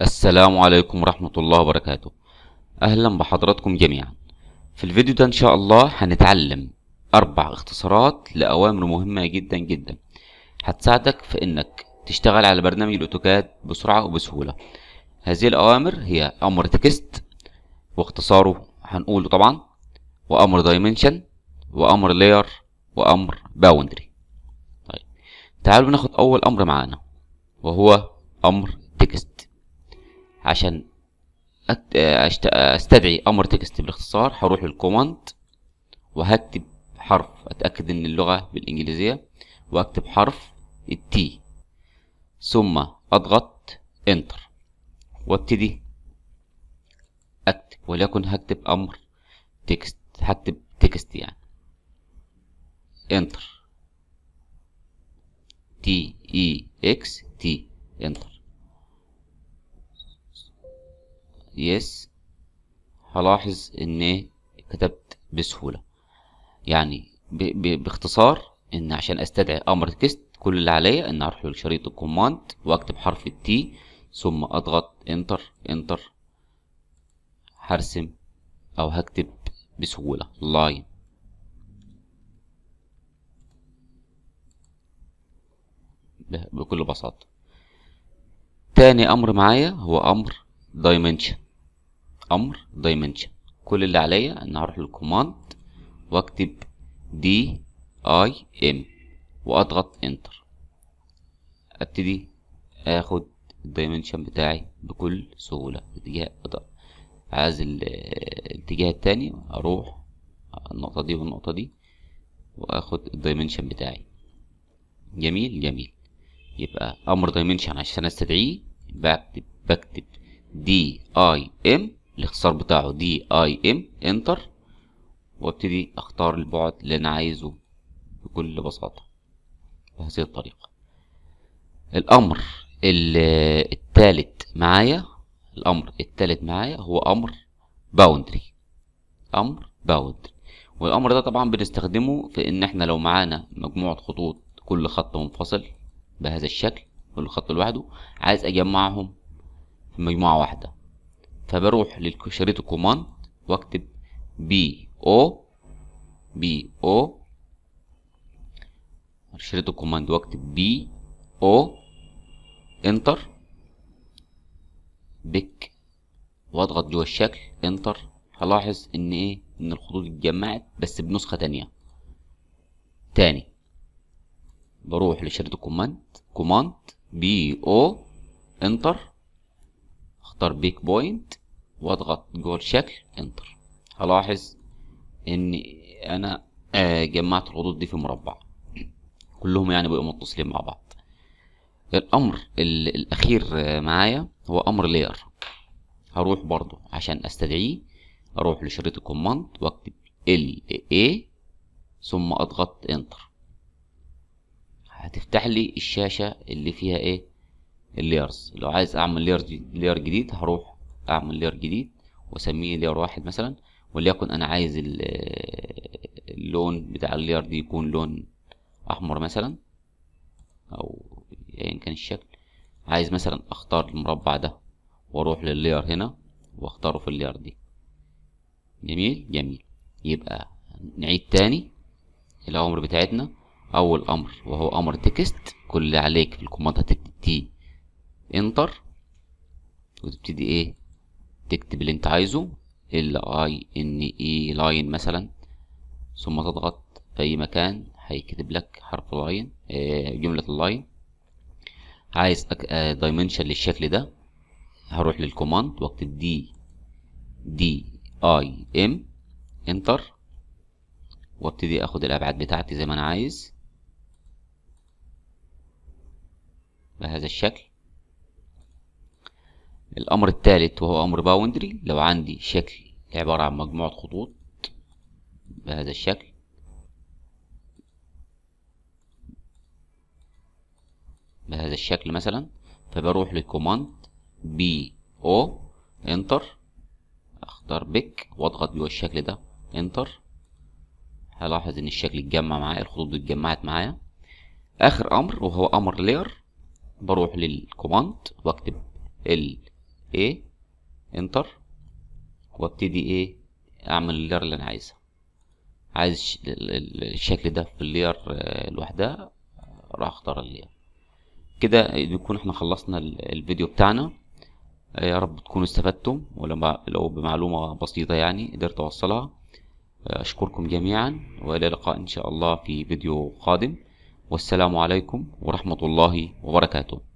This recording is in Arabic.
السلام عليكم ورحمة الله وبركاته أهلا بحضراتكم جميعا في الفيديو ده إن شاء الله هنتعلم أربع اختصارات لأوامر مهمة جدا جدا هتساعدك في إنك تشتغل على برنامج الأوتوكاد بسرعة وبسهولة هذه الأوامر هي أمر تكست واختصاره هنقوله طبعا وأمر دايمنشن وأمر لاير وأمر باوندري طيب تعالوا ناخد أول أمر معانا وهو أمر عشان استدعي امر تكست بالاختصار هروح للكوماند وهكتب حرف اتاكد ان اللغه بالانجليزيه واكتب حرف التي ثم اضغط انتر وابتدي اكتب ولكن هكتب امر تكست هكتب تكست يعني انتر تي اي اكس تي انتر يس هلاحظ ان كتبت بسهولة يعني باختصار ان عشان استدعي امر تكست كل اللي عليا ان اروح لشريط الكوماند واكتب حرف التي ثم اضغط انتر انتر هرسم او هكتب بسهولة لاين بكل بساطة تاني امر معايا هو امر دايمنشن امر دايمنشن كل اللي عليا ان اروح للكوماند واكتب دي اي ام واضغط انتر ابتدي اخد الدايمنشن بتاعي بكل سهوله اتجاه عايز الاتجاه التاني اروح النقطه دي والنقطه دي واخد الدايمنشن بتاعي جميل جميل يبقى امر دايمنشن عشان استدعيه بكتب بكتب دي اي ام الاختصار بتاعه دي اي ام انتر وابتدي اختار البعد اللي انا عايزه بكل بساطه بهذه الطريقه الامر الثالث معايا الامر الثالث معايا هو امر باوندري امر باوندري والامر ده طبعا بنستخدمه في ان احنا لو معانا مجموعه خطوط كل خط منفصل بهذا الشكل كل خط لوحده عايز اجمعهم في مجموعه واحده فبروح للشريط الكوماند واكتب بي او بي او شريط الكوماند واكتب بي او انتر بك واضغط جوه الشكل انتر هلاحظ ان ايه ان الخطوط اتجمعت بس بنسخه تانية تاني بروح لشريط الكوماند كوماند بي او انتر اختار بيك بوينت واضغط جوه الشكل انتر هلاحظ ان انا آه، جمعت الخطوط دي في مربع كلهم يعني بقوا متصلين مع بعض الامر الاخير آه، معايا هو امر لير هروح برضو عشان استدعيه اروح لشريط الكوماند واكتب ال اي ثم اضغط انتر هتفتح لي الشاشه اللي فيها ايه الليرز لو عايز اعمل لير لير جديد هروح اعمل لير جديد واسميه لير واحد مثلا وليكن انا عايز اللون بتاع اللير دي يكون لون احمر مثلا او ايا يعني كان الشكل عايز مثلا اختار المربع ده واروح لللير هنا واختاره في اللير دي جميل جميل يبقى نعيد تاني الامر بتاعتنا اول امر وهو امر تكست كل اللي عليك في الكوماند هتكتب تي انتر وتبتدي ايه تكتب اللي انت عايزه ال اي ان اي لاين مثلا ثم تضغط في اي مكان هيكتب لك حرف لاين آه جملة اللاين عايز دايمنشن آه، للشكل ده هروح للكوماند واكتب دي دي اي ام انتر وابتدي اخد الابعاد بتاعتي زي ما انا عايز بهذا الشكل الأمر الثالث وهو أمر باوندري لو عندي شكل عبارة عن مجموعة خطوط بهذا الشكل بهذا الشكل مثلا فبروح للكوماند بي او انتر اختار بيك واضغط جوه الشكل ده انتر هلاحظ ان الشكل اتجمع معايا الخطوط دي اتجمعت معايا اخر امر وهو امر لير بروح للكوماند واكتب ال ايه انتر وابتدي ايه اعمل اللير اللي انا عايزها عايز الشكل ده في اللير آه، لوحدها راح اختار اللير كده نكون احنا خلصنا الفيديو بتاعنا آه، يا رب تكونوا استفدتم ولو بمعلومة بسيطة يعني قدرت أوصلها آه، أشكركم جميعا وإلى لقاء إن شاء الله في فيديو قادم والسلام عليكم ورحمة الله وبركاته